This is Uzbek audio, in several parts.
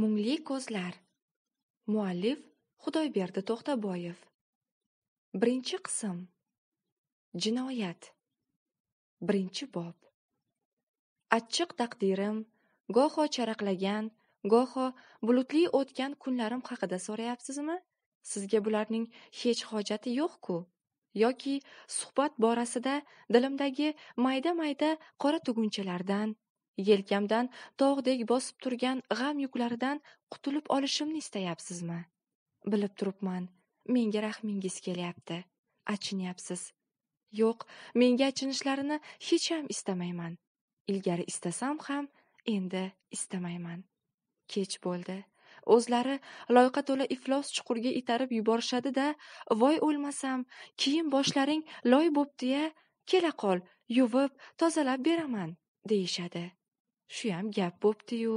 Mungli ko'zlar. Muallif Xudoyberdi To'xtaboyev. Birinchi qism. Jinoyat. Birinchi bob. Achchiq taqdirim, goho charaqlagan, goho bulutli o'tgan kunlarim haqida so'rayapsizmi? Sizga bularning hech hojati yo'q-ku. Yoki suhbat borasida dilimdagi mayda-mayda qora tugunchalardan, Yelkamdan tog'dek bosib turgan g'am yuklaridan qutulib olishimni istayapsizmi? Bilib turibman, menga rahmingiz kelyapti. Achinyapsiz. Yo'q, menga achinishlarini hech ham istamayman. Ilgari istasam ham, endi istamayman. Kech bo'ldi. o'zlari loyqa to'la iflos chuqurga itarib yuborishadi da voy o'lmasam kiyim boshlaring loy bo'pti ya kela qol yuvib tozalab beraman deyishadi shuyam gap bo'pti-yu,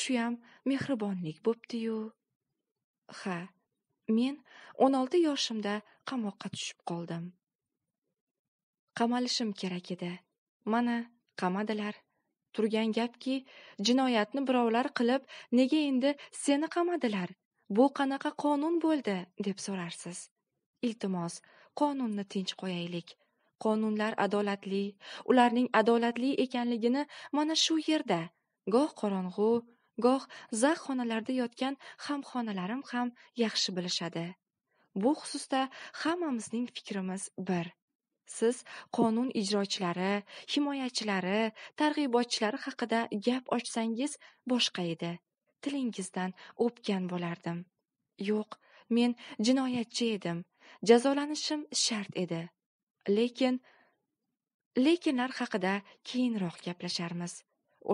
shuyam mehribonlik bo'pti-yu. Ha, men 16 yoshimda qamoqqa tushib qoldim. Qamalishim kerak edi. Mana, qamadilar. Turgan gapki, jinoyatni birovlar qilib, nega endi seni qamadilar? Bu qanaqa qonun bo'ldi, deb so'rarsiz. Iltimos, qonunni tinch qo'yaylik. qonunlar adolatli ularning adolatli ekanligini mana shu yerda goh qorong'u goh zax xonalarda yotgan hamxonalarim ham yaxshi bilishadi bu xususda hammamizning fikrimiz bir siz qonun ijrochilari himoyachilari targ'ibotchilari haqida gap ochsangiz boshqa edi tilingizdan o'pgan bo'lardim yo'q men jinoyatchi edim jazolanishim shart edi lekin lekinlar haqida keyinroq gaplasharmiz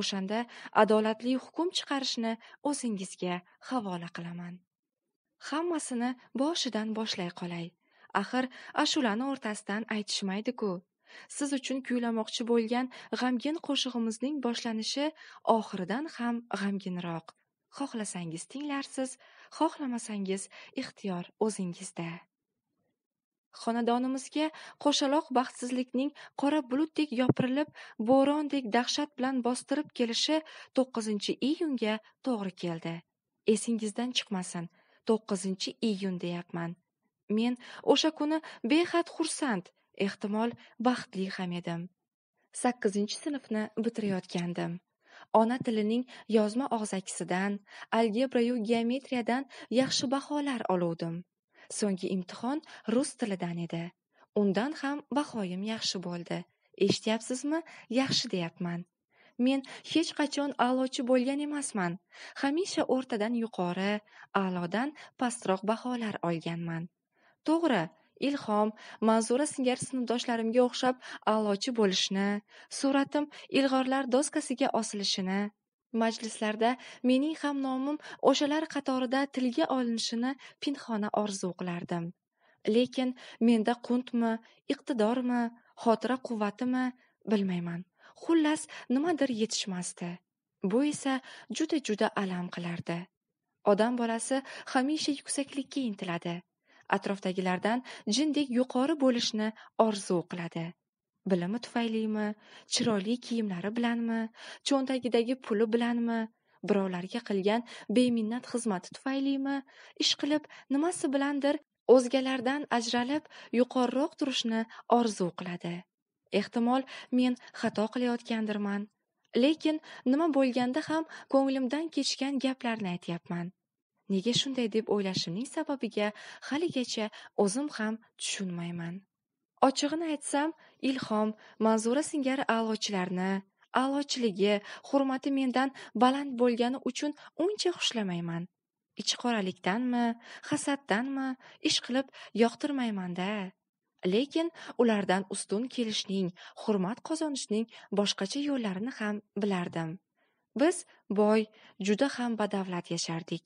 o'shanda adolatli hukm chiqarishni o'zingizga havola qilaman hammasini boshidan boshlay qolay axir ashulani o'rtasidan aytishmaydi ku siz uchun kuylamoqchi bo'lgan g'amgin qo'shig'imizning boshlanishi oxiridan ham g'amginroq xohlasangiz tinglarsiz xohlamasangiz ixtiyor o'zingizda Xonadonimizga qo'shaloq baxtsizlikning qora bulutdek yopirilib, bo'rondek dahshat bilan bostirib kelishi 9-iyunga to'g'ri keldi. Esingizdan chiqmasin, 9-iyun deyapman. Men o'sha kuni behad xursand, ehtimol baxtli ham edim. 8-sinfni bitirayotgandim. Ona tilining yozma og'zakisidan, algebra yu geometriyadan yaxshi baholar oluvdim. so'nggi imtihon rus tilidan edi undan ham bahoyim yaxshi bo'ldi eshityapsizmi yaxshi deyapman men hech qachon a'lochi bo'lgan emasman hamisha o'rtadan yuqori a'lodan pastroq baholar olganman to'g'ri ilhom manzura singari sinfdoshlarimga o'xshab a'lochi bo'lishni suratim ilg'orlar doskasiga osilishini majlislarda mening ham nomim o'shalar qatorida tilga olinishini pinhona orzu qilardim lekin menda quntmi iqtidormi xotira quvvatimi bilmayman xullas nimadir yetishmasdi bu esa juda juda alam qilardi odam bolasi hamisha yuksaklikka intiladi atrofdagilardan jindek yuqori bo'lishni orzu qiladi bilimi tufaylimi chiroyli kiyimlari bilanmi cho'ntagidagi puli bilanmi birovlarga qilgan beminnat xizmati tufaylimi ish qilib nimasi bilandir o'zgalardan ajralib yuqoriroq turishni orzu qiladi ehtimol men xato qilayotgandirman lekin nima bo'lganda ham ko'nglimdan kechgan gaplarni aytyapman nega shunday deb o'ylashimning sababiga haligacha o'zim ham tushunmayman ochig'ini aytsam ilhom manzura singari a'lochilarni a'lochiligi hurmati mendan baland bo'lgani uchun uncha xushlamayman ichiqoralikdanmi hasaddanmi ish qilib yoqtirmayman da lekin ulardan ustun kelishning hurmat qozonishning boshqacha yo'llarini ham bilardim biz boy juda ham badavlat yashardik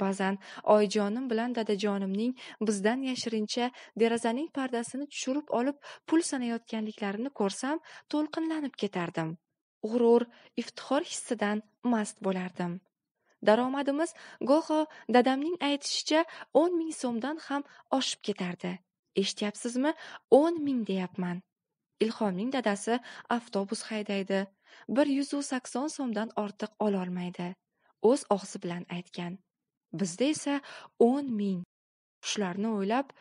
Ba'zan oyijonim bilan dadajonimning bizdan yashirincha derazaning pardasini tushirib olib pul sanayotganliklarini ko'rsam to'lqinlanib ketardim g'urur iftixor hissidan mast bo'lardim daromadimiz goho dadamning aytishicha o'n ming so'mdan ham oshib ketardi eshityapsizmi o'n ming deyapman ilhomning dadasi avtobus haydaydi bir sakson so'mdan ortiq ololmaydi o'z og'zi bilan aytgan bizda esa o'n ming shularni o'ylab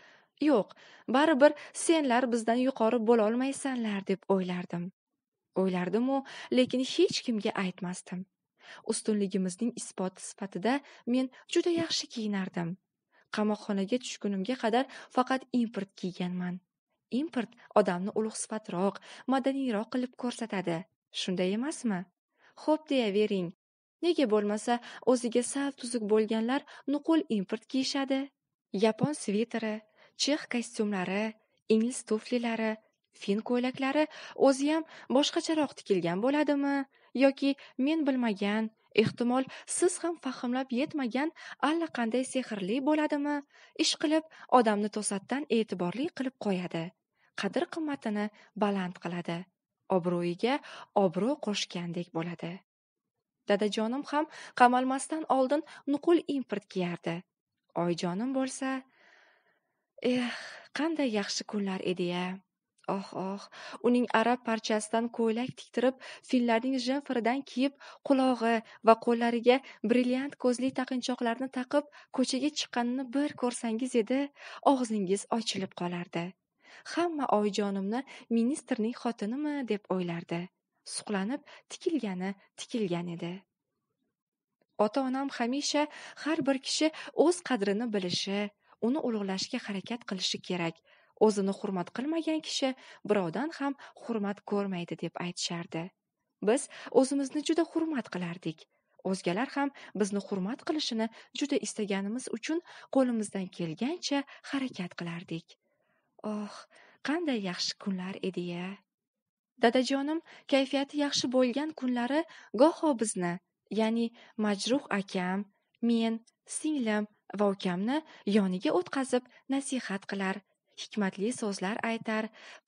yo'q baribir senlar bizdan yuqori bo'lolmaysanlar deb o'ylardim o'ylardimu lekin hech kimga aytmasdim ustunligimizning isboti sifatida men juda yaxshi kiyinardim qamoqxonaga tushgunimga qadar faqat import kiyganman import odamni ulug' sifatroq madaniyroq qilib ko'rsatadi shunday emasmi xo'p deyavering nega bo'lmasa o'ziga sal tuzuk bo'lganlar nuqul import kiyishadi yapon sviteri chex kostyumlari ingliz tuflilari fin ko'ylaklari o'ziyam boshqacharoq tikilgan bo'ladimi yoki men bilmagan ehtimol siz ham fahmlab yetmagan allaqanday sehrli bo'ladimi ishqilib odamni to'satdan e'tiborli qilib qo'yadi qadr qimmatini baland qiladi obro'yiga obro' qo'shgandek bo'ladi dadajonim ham qamalmasdan oldin nuqul import kiyardi oyijonim bo'lsa eh qanday yaxshi kunlar edi ya oh oh uning arab parchasidan ko'ylak tiktirib fillarning jenfiridan kiyib qulog'i va qo'llariga brilliant ko'zli taqinchoqlarni taqib ko'chaga chiqqanini bir ko'rsangiz edi og'zingiz ochilib qolardi hamma oyijonimni ministrning xotinimi deb o'ylardi suqlanib tikilgani tikilgan edi ota onam hamisha har bir kishi o'z qadrini bilishi uni ulug'lashga harakat qilishi kerak o'zini hurmat qilmagan kishi birovdan ham hurmat ko'rmaydi deb aytishardi biz o'zimizni juda hurmat qilardik o'zgalar ham bizni hurmat qilishini juda istaganimiz uchun qo'limizdan kelgancha harakat qilardik oh qanday yaxshi kunlar edi ya dadajonim kayfiyati yaxshi bo'lgan kunlari goho bizni ya'ni majruh akam men singlim va ukamni yoniga o'tqazib nasihat qilar hikmatli so'zlar aytar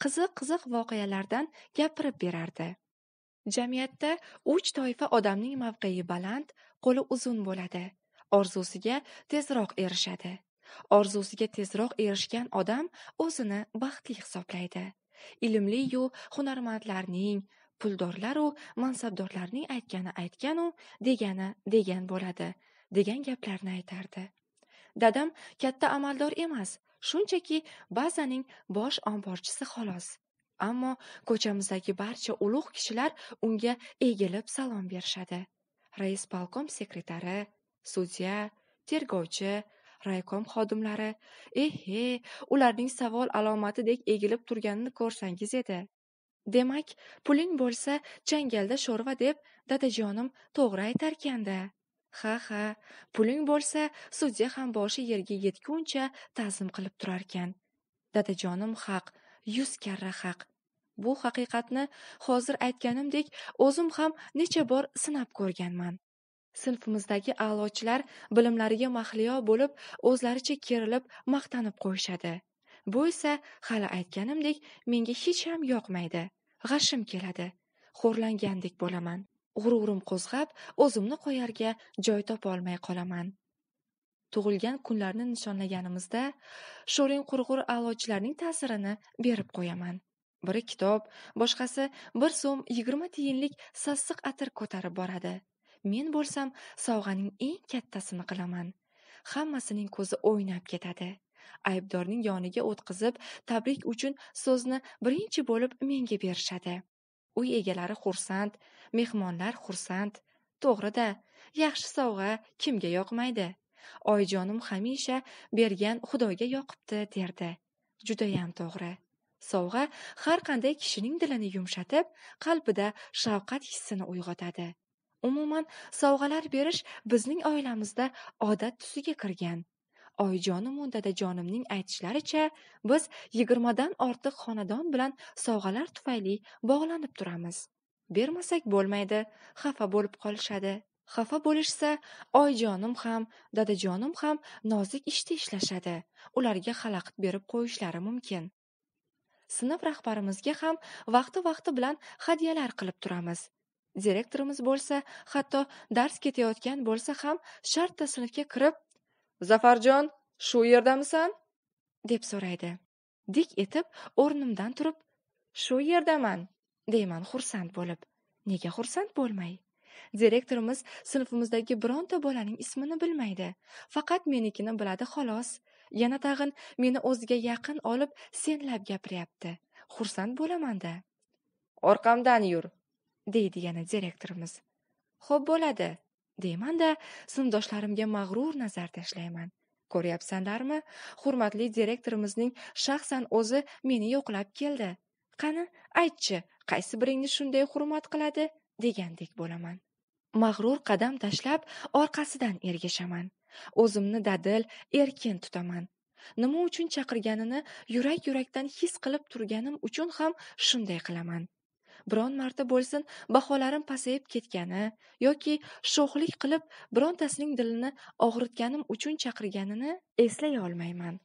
qiziq qiziq voqealardan gapirib berardi jamiyatda uch toifa odamning mavqei baland qo'li uzun bo'ladi orzusiga tezroq erishadi orzusiga tezroq erishgan odam o'zini baxtli hisoblaydi ilmliyu hunarmandlarning puldorlaru mansabdorlarning aytgani aytganu degani degan bo'ladi degan gaplarni aytardi dadam katta amaldor emas shunchaki bazaning bosh omborchisi xolos ammo ko'chamizdagi barcha ulug' kishilar unga egilib salom berishadi rais polkom sekretari sudya tergovchi raykom xodimlari ehe ularning savol alomatidek egilib turganini ko'rsangiz edi demak puling bo'lsa changalda sho'rva deb dadajonim to'g'ri aytarkanda ha ha puling bo'lsa sudya ham boshi yerga yetguncha ta'zim qilib turarkan dadajonim haq yuz karra haq bu haqiqatni hozir aytganimdek o'zim ham necha bor sinab ko'rganman sinfimizdagi a'lochilar bilimlariga mahliyo bo'lib o'zlaricha kerilib maqtanib qo'yishadi bu esa hali aytganimdek menga hech ham yoqmaydi g'ashim keladi xo'rlangandek bo'laman g'ururim qo'zg'ab o'zimni qo'yarga joy topolmay qolaman tug'ilgan kunlarni nishonlaganimizda sho'ring qurg'ur a'lochilarning ta'sirini berib qo'yaman biri kitob boshqasi bir so'm yigirma tiyinlik sassiq atir ko'tarib boradi men bo'lsam sovg'aning eng kattasini qilaman hammasining ko'zi o'ynab ketadi aybdorning yoniga o'tqizib tabrik uchun so'zni birinchi bo'lib menga berishadi uy egalari xursand mehmonlar xursand to'g'rida yaxshi sovg'a kimga yoqmaydi oyijonim hamisha bergan xudoga yoqibdi derdi judayam to'g'ri sovg'a har qanday kishining dilini yumshatib qalbida shafqat hissini uyg'otadi umuman sovg'alar berish bizning oilamizda odat tusiga kirgan oyijonim mo'dada jonimning aytishlaricha biz yigirmadan ortiq xonadon bilan sovg'alar tufayli bog'lanib turamiz bermasak bo'lmaydi xafa bo'lib qolishadi xafa bo'lishsa oyijonim ham dadajonim ham nozik ishda ishlashadi ularga xalaqit berib qo'yishlari mumkin sinf rahbarimizga ham vaqti vaqti bilan hadyalar qilib turamiz direktorimiz bo'lsa hatto dars ketayotgan bo'lsa ham shartta sinfga kirib zafarjon shu yerdamisan deb so'raydi dik etib o'rnimdan turib shu yerdaman deyman xursand bo'lib nega xursand bo'lmay direktorimiz sinfimizdagi bironta bolaning ismini bilmaydi faqat menikini biladi xolos yana tag'in meni o'ziga yaqin olib senlab gapiryapti xursand bo'lamanda orqamdan yur deydi yana direktorimiz xo'p bo'ladi deyman da sinfdoshlarimga mag'rur nazar tashlayman ko'ryapsanlarmi hurmatli direktorimizning shaxsan o'zi meni yo'qlab keldi qani aytchi qaysi biringni shunday hurmat qiladi degandek bo'laman mag'rur qadam tashlab orqasidan ergashaman o'zimni dadil erkin tutaman nima uchun chaqirganini yurak yurakdan his qilib turganim uchun ham shunday qilaman biron marta bo'lsin baholarim pasayib ketgani yoki sho'xlik qilib birontasining dilini og'ritganim uchun chaqirganini eslay olmayman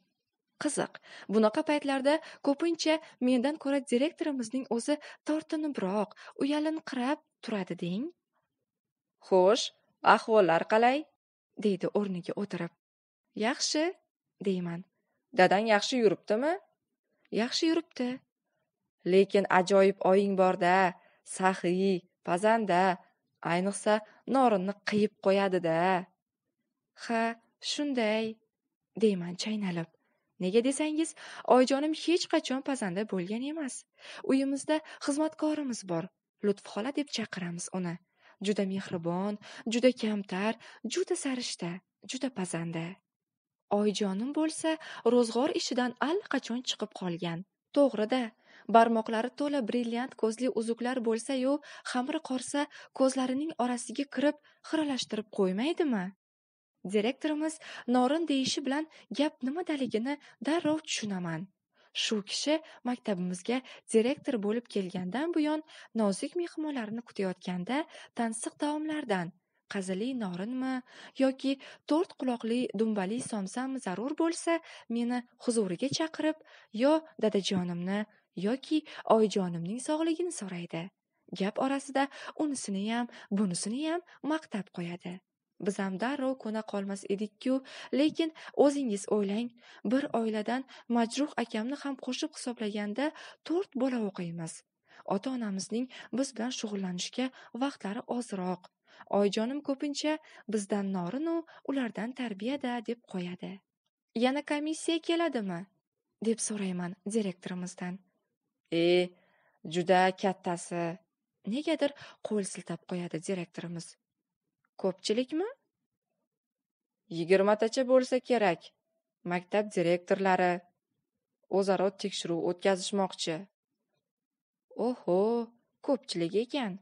qiziq bunaqa paytlarda ko'pincha mendan ko'ra direktorimizning o'zi tortinibroq uyalinqirab turadi deng xo'sh ahvollar qalay deydi o'rniga o'tirib yaxshi deyman dadang yaxshi yuribdimi yaxshi yuribdi Lekin ajoyib oying bor-da, saxiy, pazanda, ayniqsa, norinni qiyib qo'yadi-da. Ha, shunday, deyman chaynalib. Nega desangiz, oyijonim hech qachon pazanda bo'lgan emas. Uyimizda xizmatkorimiz bor. xola deb chaqiramiz uni. Juda mehribon, juda kamtar, juda sarishta, juda pazanda. Oyijonim bo'lsa, ro'zg'or ishidan allaqachon chiqib qolgan. To'g'ri-da, barmoqlari to'la brilliant ko'zli uzuklar bo'lsa-yu, xamri qorsa ko'zlarining orasiga kirib xiralashtirib qo'ymaydimi? Direktorimiz Norin deyishi bilan gap nimadaligini darrov tushunaman. Shu kishi maktabimizga direktor bo'lib kelgandan buyon nozik mehmonlarni kutayotganda tansiq taomlardan qazili norinmi yoki to'rt quloqli dumbali somsam zarur bo'lsa meni huzuriga chaqirib yo dadajonimni yoki oyijonimning sog'ligini so'raydi gap orasida bunisini bunisiniyam maqtab qo'yadi biz ham darrov ko'na qolmas edikku lekin o'zingiz o'ylang bir oiladan majruh akamni ham qo'shib hisoblaganda to'rt bola o'qiymiz ota onamizning biz bilan shug'ullanishga vaqtlari ozroq oyijonim ko'pincha bizdan norinu ulardan tarbiyada deb qo'yadi yana komissiya keladimi deb so'rayman direktorimizdan e juda kattasi negadir qo'l siltab qo'yadi direktorimiz ko'pchilikmi yigirmatacha bo'lsa kerak maktab direktorlari o'zaro tekshiruv o'tkazishmoqchi oho ko'pchilik ekan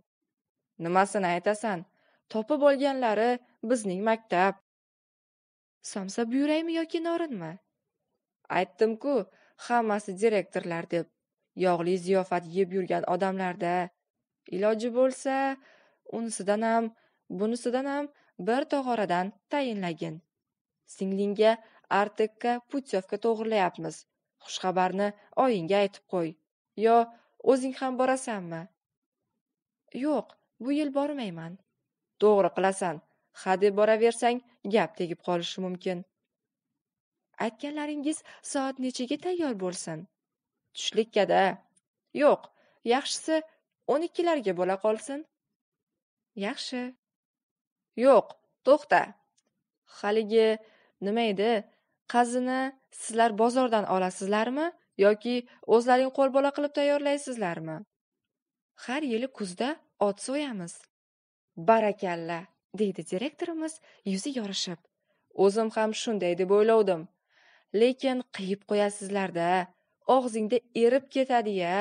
nimasini aytasan topib olganlari bizning maktab somsa buyuraymi yoki norinmi aytdim ku hammasi direktorlar deb yog'li ziyofat yeb yurgan odamlarda iloji bo'lsa unisidan ham bunisidan ham bir tog'oradan tayinlagin singlingga artikka putyovka to'g'irlayapmiz xushxabarni oyingga aytib qo'y yo o'zing ham borasanmi yo'q bu yil bormayman to'g'ri qilasan hadeb boraversang gap tegib qolishi mumkin aytganlaringiz soat nechaga tayyor bo'lsin tushlikka-da. Yo'q, yaxshisi 12larga bo'la qolsin. Yaxshi. Yo'q, to'xta. Haligi nima edi? Qazini sizlar bozordan olasizlarmi yoki o'zlaring qo'l bola qilib tayyorlaysizlarmi? Har yili kuzda ot so'yamiz. Barakalla, deydi direktorimiz yuzi yorishib. O'zim ham shunday deb o'ylovdim. Lekin qiyib qo'yasizlarda og'zingda erib ketadi ya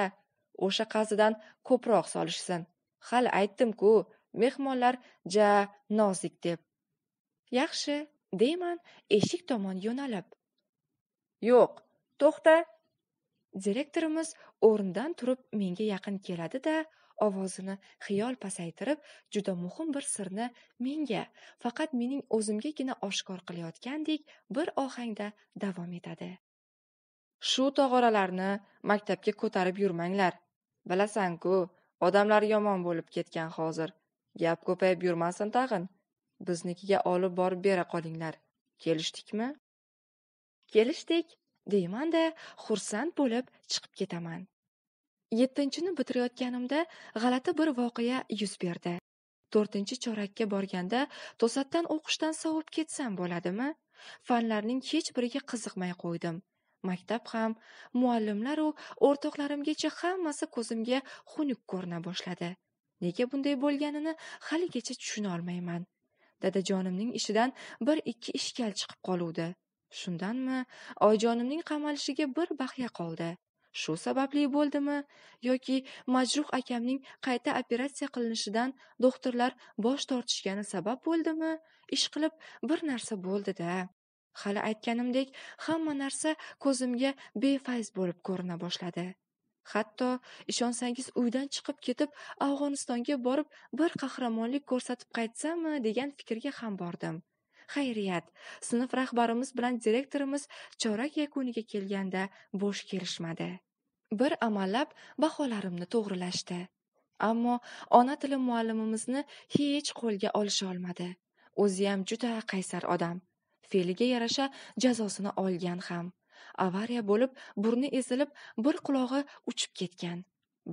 o'sha qazidan ko'proq solishsin hali aytdim-ku mehmonlar ja nozik deb yaxshi deyman eshik tomon yo'nalib yo'q to'xta direktorimiz o'rnidan turib menga yaqin keladi da ovozini xiyol pasaytirib juda muhim bir sirni menga faqat mening o'zimgagina oshkor qilayotgandek bir ohangda davom etadi shu tog'oralarni maktabga ko'tarib yurmanglar bilasan-ku odamlar yomon bo'lib ketgan hozir gap ko'payib yurmasin tag'in biznikiga olib borib bera qolinglar kelishdikmi kelishdik deyman da xursand bo'lib chiqib ketaman yettinchini bitirayotganimda g'alati bir voqea yuz berdi to'rtinchi chorakka borganda to'satdan o'qishdan sovib ketsam bo'ladimi fanlarning hech biriga qiziqmay qo'ydim maktab ham muallimlaru o'rtoqlarimgacha hammasi ko'zimga xunuk ko'rina boshladi nega bunday bo'lganini haligacha tushuna olmayman dadajonimning ishidan bir ikki ishkal chiqib qoluvdi shundanmi oyijonimning qamalishiga bir baxya qoldi shu sababli bo'ldimi yoki majruh akamning qayta operatsiya qilinishidan doktorlar bosh tortishgani sabab bo'ldimi ishqilib bir narsa bo'ldida hali aytganimdek hamma narsa ko'zimga befayz bo'lib ko'rina boshladi hatto ishonsangiz uydan chiqib ketib afg'onistonga borib bir qahramonlik ko'rsatib qaytsammi degan fikrga ham bordim xayriyat sinf rahbarimiz bilan direktorimiz chorak yakuniga kelganda bo'sh kelishmadi bir amallab baholarimni to'g'rilashdi ammo ona tili muallimimizni hech qo'lga olisholmadi o'ziyam juda qaysar odam fe'liga yarasha jazosini olgan ham avariya bo'lib burni ezilib bir qulog'i uchib ketgan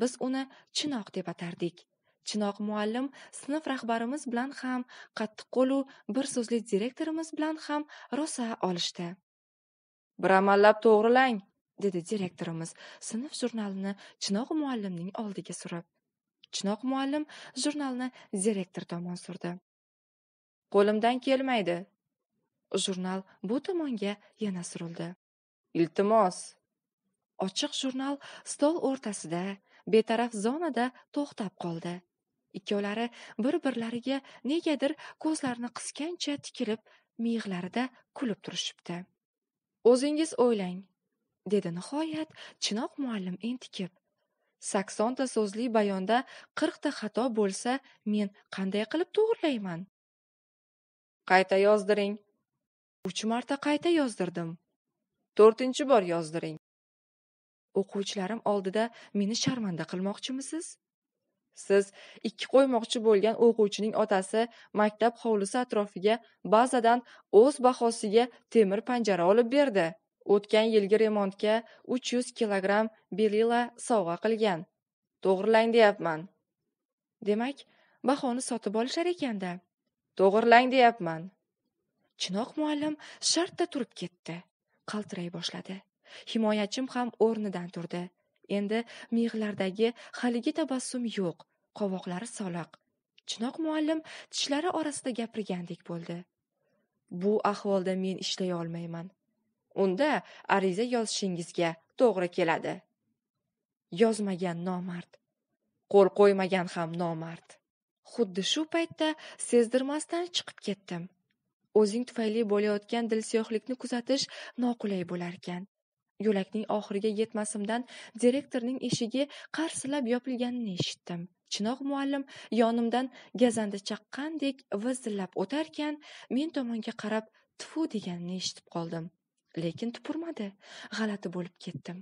biz uni chinoq deb atardik chinoq muallim sinf rahbarimiz bilan ham qattiq qo'lu bir so'zli direktorimiz bilan ham rosa olishdi bir amallab to'g'rilang dedi direktorimiz sinf jurnalini chinoq muallimning oldiga surib chinoq muallim jurnalni direktor tomon surdi qo'limdan kelmaydi jurnal bu tomonga yana surildi iltimos ochiq jurnal stol o'rtasida betaraf zonada to'xtab qoldi ikkovlari bir birlariga negadir ko'zlarini qisgancha tikilib miyig'larida kulib turishibdi o'zingiz o'ylang dedi nihoyat chinoq muallim entikib saksonta so'zli bayonda qirqta xato bo'lsa men qanday qilib to'g'irlayman qayta yozdiring Uch marta qayta yozdirdim. To'rtinchi bor yozdiring. O'quvchilarim oldida meni sharmanda qilmoqchimisiz? Siz ikki qo'ymoqchi bo'lgan o'quvchining otasi maktab hovlisi atrofiga bazadan o'z bahosiga temir panjara olib berdi. O'tgan yilgi remontga 300 kilogramm belila sovg'a qilgan. To'g'irlang deyapman. Demak, bahoni sotib olishar ekanda. To'g'irlang deyapman. chinoq muallim shartta turib ketdi qaltiray boshladi himoyachim ham o'rnidan turdi endi miyig'laridagi haligi tabassum yo'q qovoqlari soliq chinoq muallim tishlari orasida gapirgandek bo'ldi bu ahvolda men ishlay olmayman unda ariza yozishingizga to'g'ri keladi yozmagan nomard qo'l qo'ymagan ham nomard xuddi shu paytda sezdirmasdan chiqib ketdim o'zing tufayli bo'layotgan dilsiyohlikni kuzatish noqulay bo'larkan yo'lakning oxiriga yetmasimdan direktorning eshigi qarsillab yopilganini eshitdim chinoq muallim yonimdan gazanda chaqqandek vizillab o'tarkan men tomonga qarab tfu deganini eshitib qoldim lekin tupurmadi g'alati bo'lib ketdim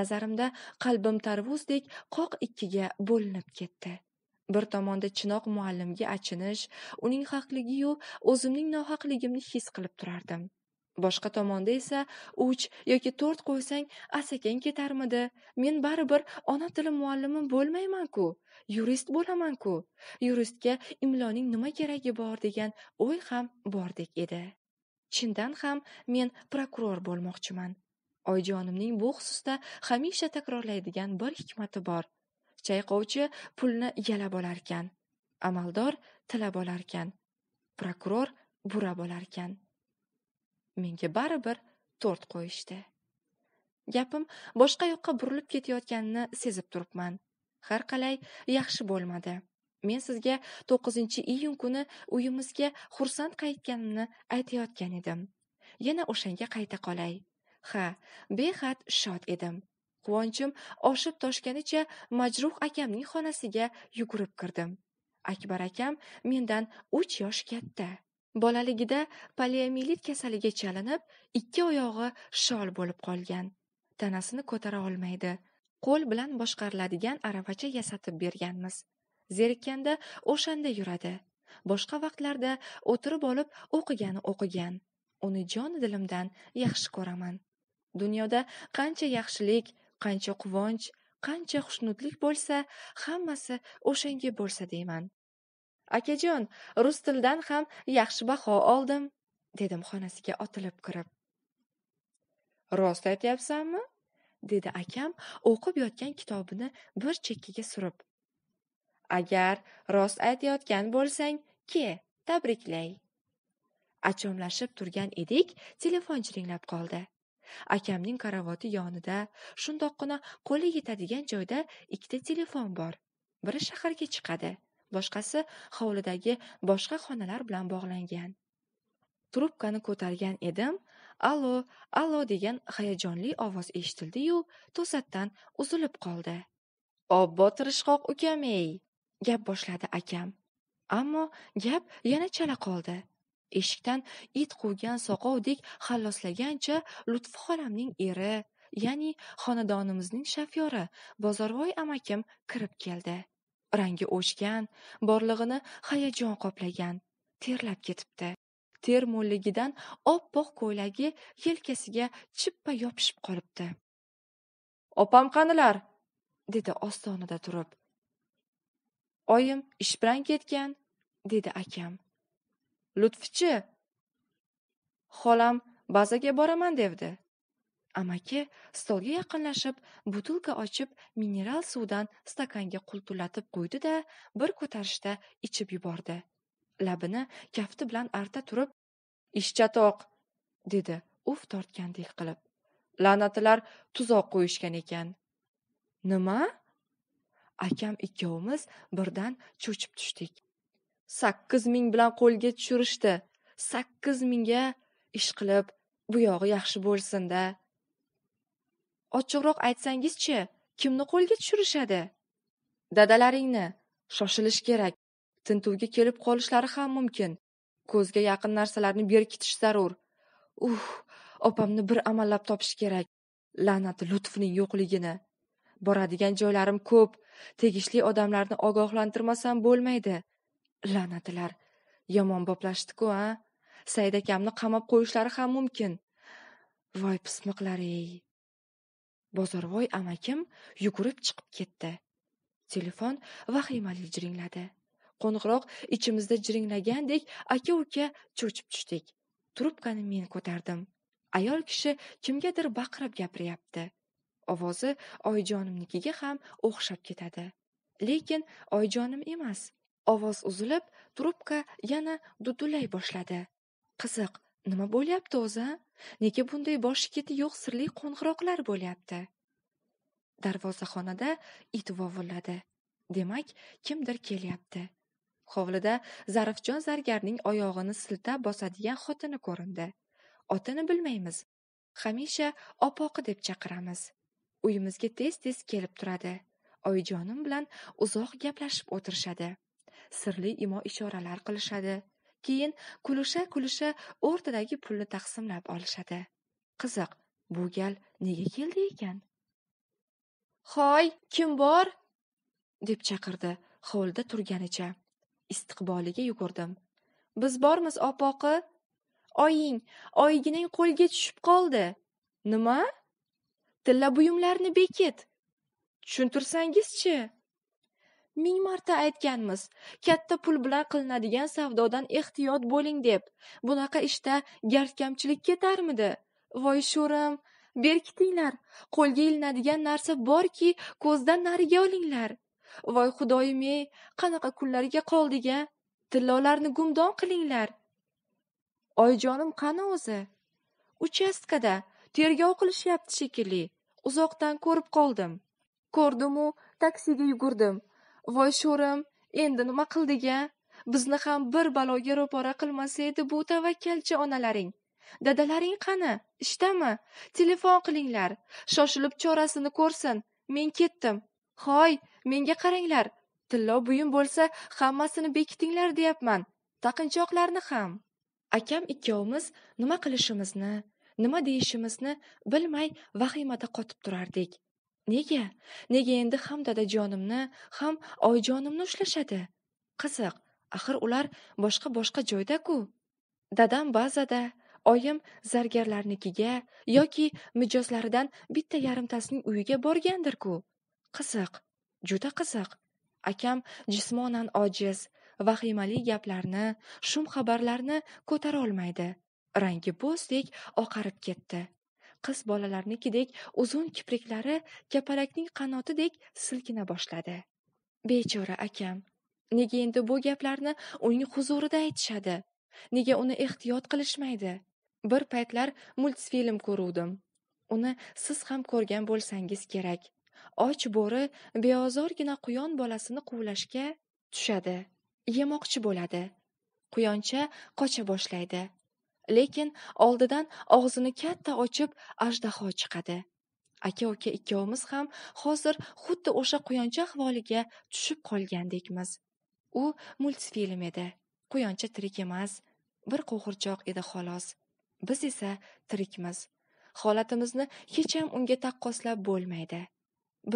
nazarimda qalbim tarvuzdek qoq ikkiga bo'linib ketdi bir tomonda chinoq muallimga achinish uning haqligiyu o'zimning nohaqligimni his qilib turardim boshqa tomonda esa uch yoki to'rt qo'ysang asakang ketarmidi men baribir ona tili muallimi bo'lmaymanku yurist bo'lamanku yuristga imloning nima keragi bor degan o'y ham bordek edi chindan ham men prokuror bo'lmoqchiman oyijonimning bu xususda hamisha takrorlaydigan bir hikmati bor chayqovchi pulni yalab olarkan amaldor tilab olarkan prokuror burab olarkan menga baribir to'rt qo'yishdi gapim boshqa yoqqa burilib ketayotganini sezib turibman har qalay yaxshi bo'lmadi men sizga to'qqizinchi iyun kuni uyimizga xursand qaytganimni aytayotgan edim yana o'shanga qayta qolay ha behad shod edim quvonchim oshib toshganicha majruh akamning xonasiga yugurib kirdim akbar akam mendan uch yosh katta bolaligida poliomilit kasaliga chalinib ikki oyog'i shol bo'lib qolgan tanasini ko'tara olmaydi qo'l bilan boshqariladigan aravacha yasatib berganmiz zerikkanda o'shanda yuradi boshqa vaqtlarda o'tirib olib o'qigani o'qigan uni jon dilimdan yaxshi ko'raman dunyoda qancha yaxshilik qancha quvonch qancha xushnudlik bo'lsa hammasi o'shanga bo'lsa deyman akajon rus tilidan ham yaxshi baho oldim dedim xonasiga otilib kirib rost aytyapsanmi dedi akam o'qib yotgan kitobini bir chekkaga surib agar rost aytayotgan bo'lsang ke tabriklay achomlashib turgan edik telefon jiringlab qoldi akamning karavoti yonida shundoqqina qo'li yetadigan joyda ikkita telefon bor biri shaharga chiqadi boshqasi hovlidagi boshqa xonalar bilan bog'langan trubkani ko'targan edim allo allo degan hayajonli ovoz eshitildiyu to'satdan uzilib qoldi obbo tirishqoq ukam ey gap boshladi akam ammo gap yana chala qoldi eshikdan it quvgan soqovdek halloslagancha lutfi xolamning eri ya'ni xonadonimizning shafyori bozorvoy amakim kirib keldi rangi o'chgan borlig'ini hayajon qoplagan terlab ketibdi ter mo'lligidan oppoq ko'ylagi yelkasiga chippa yopishib qolibdi opam qanilar dedi ostonada turib oyim ish bilan ketgan dedi akam Lutfchi! Xolam bazaga boraman devdi. Amaki stolga yaqinlashib, butilka ochib, mineral suvdan stakanga qultillatib qo'ydi-da, bir ko'tarishda ichib yubordi. Labini kafti bilan arta turib, "Ishchatoq", dedi, uf tortgandek qilib. "La'natilar tuzoq qo'yishgan ekan." "Nima?" Akam ikkovimiz birdan cho'chib tushdik. sakkiz ming bilan qo'lga tushirishdi. Sakkiz mingga ish qilib, bu yog'i yaxshi bo'lsin-da. Ochiqroq aytsangizchi, kimni qo'lga tushirishadi? Dadalaringni, shoshilish kerak. Tintuvga kelib qolishlari ham mumkin. Ko'zga yaqin narsalarni berkitish zarur. Uh, opamni bir amallab topish kerak. La'nati Lutfning yo'qligini. Boradigan joylarim ko'p. Tegishli odamlarni ogohlantirmasam bo'lmaydi. la'natilar yomon boplashdi-ku a said akamni qamab qo'yishlari ham mumkin voy pismiqlar ey bozorvoy amakim yugurib chiqib ketdi telefon vahimali jiringladi qo'ng'iroq ichimizda jiringlagandek aka uka cho'chib tushdik trubkani men ko'tardim ayol kishi kimgadir baqirib gapiryapti ovozi oyijonimnikiga ham o'xshab ketadi lekin oyijonim emas ovoz uzilib trubka yana dudullay boshladi qiziq nima bo'lyapti o'zi nega bunday boshi keti yo'q sirli qo'ng'iroqlar bo'lyapti darvozaxonada it vovulladi demak kimdir kelyapti hovlida zarifjon zargarning oyog'ini siltab bosadigan xotini ko'rindi otini bilmaymiz hamisha opoqi deb chaqiramiz uyimizga tez tez kelib turadi oyijonim bilan uzoq gaplashib o'tirishadi sirli imo ishoralar qilishadi keyin kulisha kulisha o'rtadagi pulni taqsimlab olishadi qiziq bu gal nega keldi ekan hoy kim bor deb chaqirdi hovlida turganicha istiqboliga yugurdim biz bormiz opoqi oying oyigining qo'lga tushib qoldi nima tilla buyumlarni bekit tushuntirsangizchi ming marta aytganmiz katta pul bilan qilinadigan savdodan ehtiyot bo'ling deb bunaqa ishda gardkamchilik ketarmidi voy sho'rim berkitinglar qo'lga ilinadigan narsa borki ko'zdan nariga olinglar voy xudoyim ey qanaqa kunlarga qoldik a tillolarni gumdon qilinglar oyijonim qani o'zi uchastkada tergov qilishyapti shekilli uzoqdan ko'rib qoldim ko'rdimu taksiga yugurdim voy sho'rim endi nima qildik a bizni ham bir baloga ro'para qilmasa edi bu tavakkalchi onalaring dadalaring qani ishdami telefon qilinglar shoshilib chorasini ko'rsin men ketdim hoy menga qaranglar tillo buyum bo'lsa hammasini bekitinglar deyapman taqinchoqlarni ham akam ikkovimiz nima qilishimizni nima deyishimizni bilmay vahimada qotib turardik nega nega endi ham dadajonimni ham oyjonimni ushlashadi qiziq axir ular boshqa boshqa joyda ku dadam bazada oyim zargarlarnikiga yoki mijozlaridan bitta yarimtasining uyiga borgandir ku qiziq juda qiziq akam jismonan ojiz vahimali gaplarni shum xabarlarni ko'tara olmaydi rangi bo'zdek oqarib ketdi qiz bolalarnikidek uzun kipriklari kapalakning qanotidek silkina boshladi bechora akam nega endi bu gaplarni uning huzurida aytishadi nega uni ehtiyot qilishmaydi bir paytlar multfilm ko'ruvdim uni siz ham ko'rgan bo'lsangiz kerak och bo'ri beozorgina quyon bolasini quvlashga tushadi yemoqchi bo'ladi quyoncha qocha boshlaydi lekin oldidan og'zini katta ochib ajdaho chiqadi aka uka ikkovimiz ham hozir xuddi o'sha quyoncha ahvoliga tushib qolgandekmiz u multfilm edi quyoncha tirik emas bir qo'g'irchoq edi xolos biz esa tirikmiz holatimizni hech ham unga taqqoslab bo'lmaydi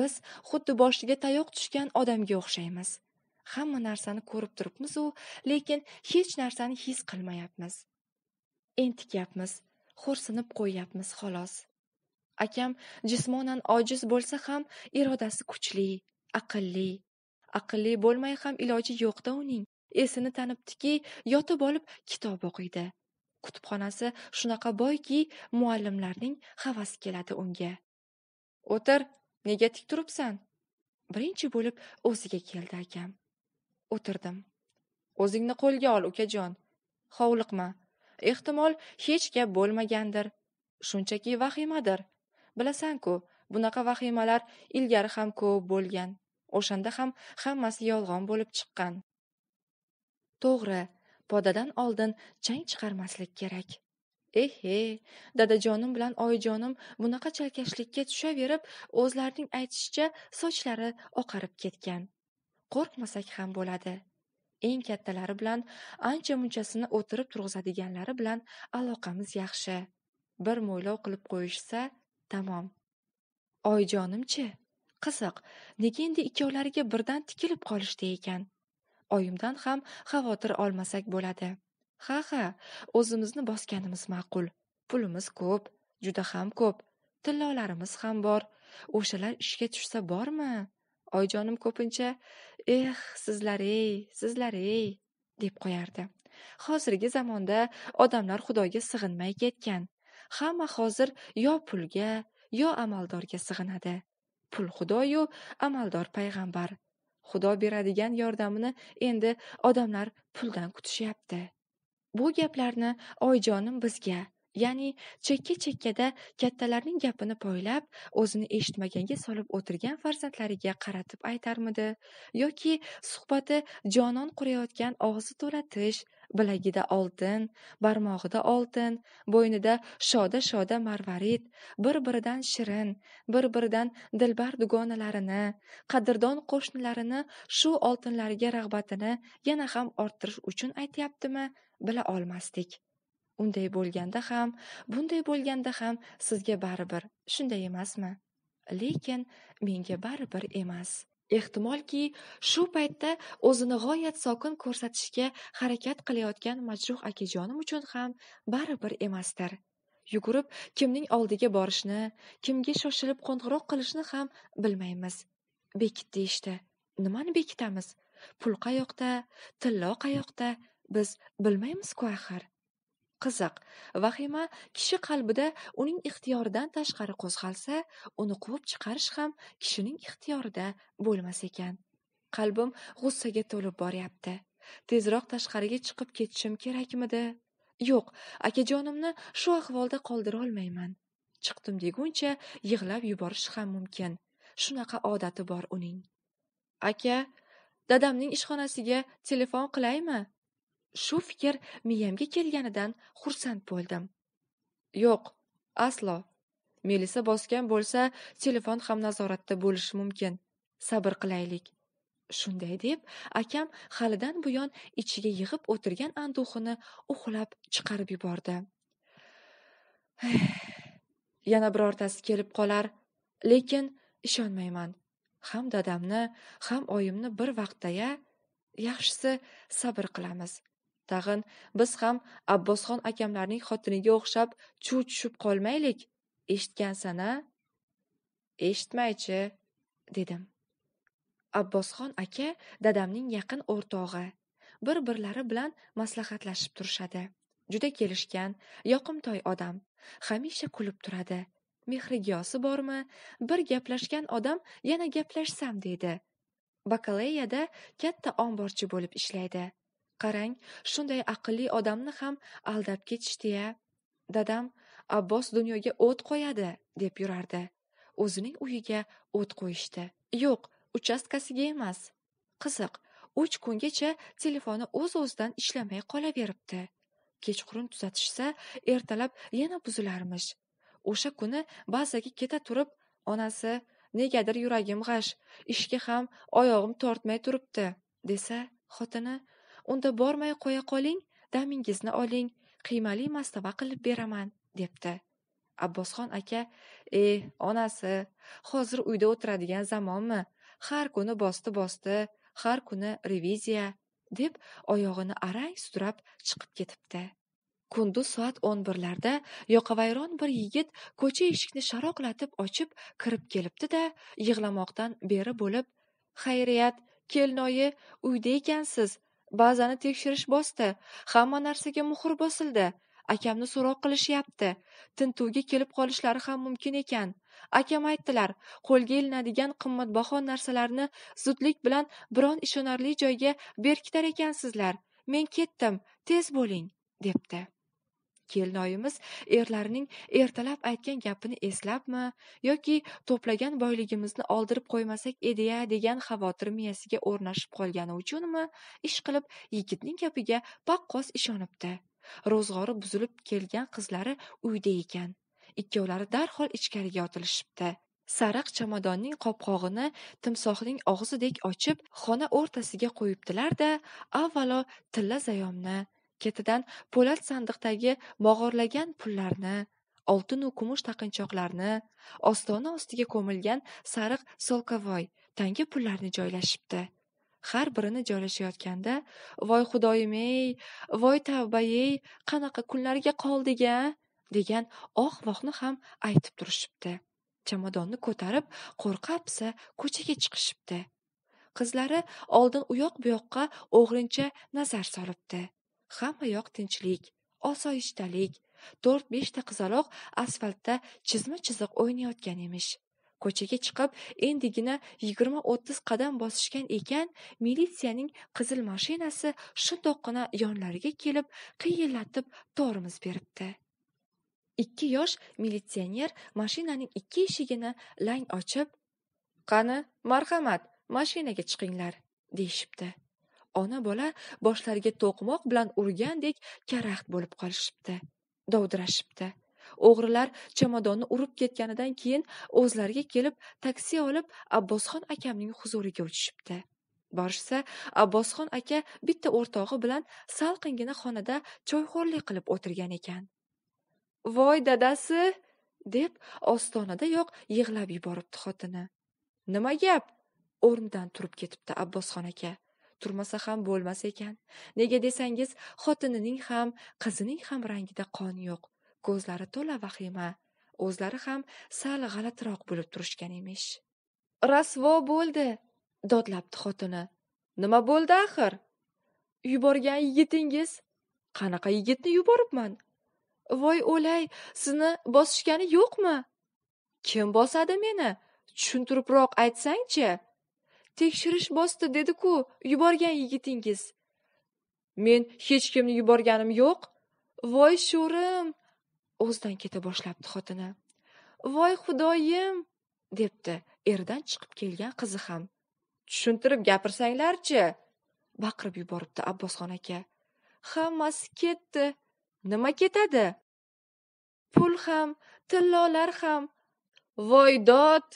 biz xuddi boshiga tayoq tushgan odamga o'xshaymiz hamma narsani ko'rib turibmizu lekin hech narsani his qilmayapmiz entikyapmiz xo'rsinib qo'yyapmiz xolos akam jismonan ojiz bo'lsa ham irodasi kuchli aqlli aqlli bo'lmay ham iloji yo'qda uning esini tanibdiki yotib olib kitob o'qiydi kutubxonasi shunaqa boyki muallimlarning havasi keladi unga o'tir nega tik turibsan birinchi bo'lib o'ziga keldi akam o'tirdim o'zingni qo'lga ol ukajon hovliqma ehtimol hech gap bo'lmagandir shunchaki vahimadir bilasanku bunaqa vahimalar ilgari ham ko'p bo'lgan o'shanda ham hammasi yolg'on bo'lib chiqqan to'g'ri podadan oldin chang chiqarmaslik kerak ehe dadajonim bilan oyijonim bunaqa chalkashlikka tushaverib o'zlarining aytishicha sochlari oqarib ketgan qo'rqmasak ham bo'ladi eng kattalari bilan ancha munchasini o'tirib turg'izadiganlari bilan aloqamiz yaxshi bir mo'ylov qilib qo'yishsa tamom oyijonimchi qiziq nega endi ikkovlariga birdan tikilib qolishdi ekan oyimdan ham xavotir olmasak bo'ladi ha ha o'zimizni bosganimiz ma'qul pulimiz ko'p juda ham ko'p tillolarimiz ham bor o'shalar ishga tushsa bormi oyjonim ko'pincha eh sizlar ey sizlar ey deb qo'yardi hozirgi zamonda odamlar xudoga sig'inmay ketgan hamma hozir yo pulga yo amaldorga sig'inadi pul xudoyu amaldor payg'ambar xudo beradigan yordamini endi odamlar puldan kutishyapti bu gaplarni oyjonim bizga ya'ni chekka chekkada kattalarning gapini poylab o'zini eshitmaganga solib o'tirgan farzandlariga qaratib aytarmidi yoki suhbati jonon qurayotgan og'zi to'la tish bilagida oltin barmog'ida oltin bo'ynida shoda shoda marvarid bir biridan shirin bir biridan dilbar dugonalarini qadrdon qo'shnilarini shu oltinlarga rag'batini yana ham orttirish uchun aytyaptimi bila olmasdik unday bo'lganda ham bunday bo'lganda ham sizga baribir shunday emasmi lekin menga baribir emas ehtimolki shu paytda o'zini g'oyat sokin ko'rsatishga harakat qilayotgan majruh akajonim uchun ham baribir emasdir yugurib kimning oldiga borishni kimga shoshilib qo'ng'iroq qilishni ham bilmaymiz bekit deyishdi nimani bekitamiz pul qayoqda tillo qayoqda biz bilmaymiz ku axir qiziq vahima kishi qalbida uning ixtiyoridan tashqari qo'zg'alsa uni quvib chiqarish ham kishining ixtiyorida bo'lmas ekan qalbim g'ussaga to'lib boryapti tezroq tashqariga chiqib ketishim kerakmidi yo'q akajonimni shu ahvolda qoldirolmayman chiqdim deguncha yig'lab yuborish ham mumkin shunaqa odati bor uning aka dadamning ishxonasiga telefon qilaymi shu fikr miyamga kelganidan xursand bo'ldim yo'q aslo melisa bosgan bo'lsa telefon ham nazoratda bo'lishi mumkin sabr qilaylik shunday deb akam halidan buyon ichiga yig'ib o'tirgan anduhini uxlab chiqarib yubordi yana birortasi kelib qolar lekin ishonmayman ham dadamni ham oyimni bir vaqtda ya yaxshisi sabr qilamiz Tag'in biz ham Abbosxon akamlarning xotiniga o'xshab chuv tushib qolmaylik. Eshitgansan-a? eshitmaychi dedim. Abbosxon aka dadamning yaqin o'rtog'i. Bir-birlari bilan maslahatlashib turishadi. Juda kelishgan, yoqimtoy odam. Hamisha kulib turadi. Mehrigiyosi bormi? Bir gaplashgan odam yana gaplashsam deydi. Bakaleyada katta omborchi bo'lib ishlaydi. qarang shunday aqlli odamni ham aldab ketishdi ya dadam abbos dunyoga o't qo'yadi deb yurardi o'zining uyiga o't qo'yishdi yo'q uchastkasiga emas qiziq uch kungacha telefoni o'z uz o'zidan ishlamay qolaveribdi kechqurun tuzatishsa ertalab yana buzilarmish o'sha kuni bazaga keta turib onasi negadir yuragim g'ash ishga ham oyog'im tortmay turibdi desa xotini unda bormay qo'ya qoling damingizni oling qiymali mastava qilib beraman debdi abbosxon aka e onasi hozir uyda o'tiradigan zamonmi har kuni bosti bosti har kuni reviziya deb oyog'ini arang sudrab chiqib ketibdi kunduz soat o'n birlarda yoqavayron bir yigit ko'cha eshikni sharoqlatib ochib kirib kelibdi da yig'lamoqdan beri bo'lib xayriyat kelinoyi uyda ekansiz bazani tekshirish bosdi hamma narsaga muhr bosildi akamni so'roq qilishyapti tintuvga kelib qolishlari ham mumkin ekan akam aytdilar qo'lga ilinadigan qimmatbaho narsalarni zudlik bilan biron ishonarli joyga berkitar ekansizlar men ketdim tez bo'ling debdi kelinoyimiz erlarining ertalab aytgan gapini eslabmi yoki to'plagan boyligimizni oldirib qo'ymasak edi ya degan xavotir miyasiga o'rnashib qolgani uchunmi ish qilib yigitning gapiga baqqos ishonibdi ro'zg'ori buzilib kelgan qizlari uyda ekan ikkovlari darhol ichkariga otilishibdi sariq chamadonning qopqog'ini timsohning og'zidek ochib xona o'rtasiga qo'yibdilar da avvalo tilla zayomni ketidan po'lat sandiqdagi mog'orlagan pullarni oltinu kumush taqinchoqlarni ostona ostiga ko'milgan sariq so'lkavoy tangi pullarni joylashibdi har birini joylashayotganda voy xudoyim ey voy tavbayey qanaqa kunlarga qoldik a degan oh vohni ham aytib turishibdi chamadonni ko'tarib qo'rqa pisa ko'chaga chiqishibdi qizlari oldin uyoq bu yoqqa o'g'rincha nazar solibdi hammayoq tinchlik osoyishtalik to'rt beshta qizaloq asfaltda chizma chiziq o'ynayotgan emish ko'chaga chiqib endigina yigirma o'ttiz qadam bosishgan ekan militsiyaning qizil mashinasi shundoqqina yonlariga kelib qiyillatib tormoz beribdi ikki yosh militsioner mashinaning ikki eshigini lang ochib qani marhamat mashinaga chiqinglar deyishibdi ona bola boshlariga to'qmoq bilan urgandek karaxt bo'lib qolishibdi dovdirashibdi o'g'rilar chamadonni urib ketganidan keyin o'zlariga kelib taksi olib abbosxon akamning huzuriga o'tishibdi borishsa abbosxon aka bitta o'rtog'i bilan salqingina xonada choyxo'rlik qilib o'tirgan ekan voy dadasi deb ostonadayoq yig'lab yuboribdi xotini nima gap o'rnidan turib ketibdi abbosxon aka turmasa ham bo'lmas ekan nega desangiz xotinining ham qizining ham rangida qon yo'q ko'zlari to'la vahima o'zlari ham sal g'alatiroq bo'lib turishgan emish rasvo bo'ldi dodlabdi xotini nima bo'ldi axir yuborgan yigitingiz qanaqa yigitni yuboribman voy o'lay sizni bosishgani yo'qmi kim bosadi meni tushuntiribroq aytsangchi tekshirish bosdi dedi-ku yuborgan yigitingiz men hech kimni yuborganim yo'q voy sho'rim o'zidan keta boshlabdi xotini voy xudoyim debdi erdan chiqib kelgan qizi ham tushuntirib gapirsanglarchi baqirib yuboribdi abbosxon aka hammasi ketdi nima ketadi pul ham tillolar ham voy dod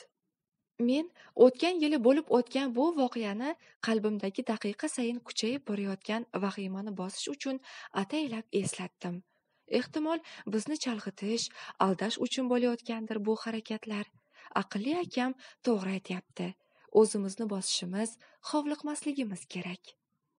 Men o'tgan yili bo'lib o'tgan bu voqeani qalbimdagi daqiqa sayin kuchayib borayotgan vahimani bosish uchun ataylab eslatdim. Ehtimol bizni chalg'itish, aldash uchun bo'layotgandir bu harakatlar. Aqlli akam to'g'ri aytyapti. O'zimizni bosishimiz, hovliqmasligimiz kerak.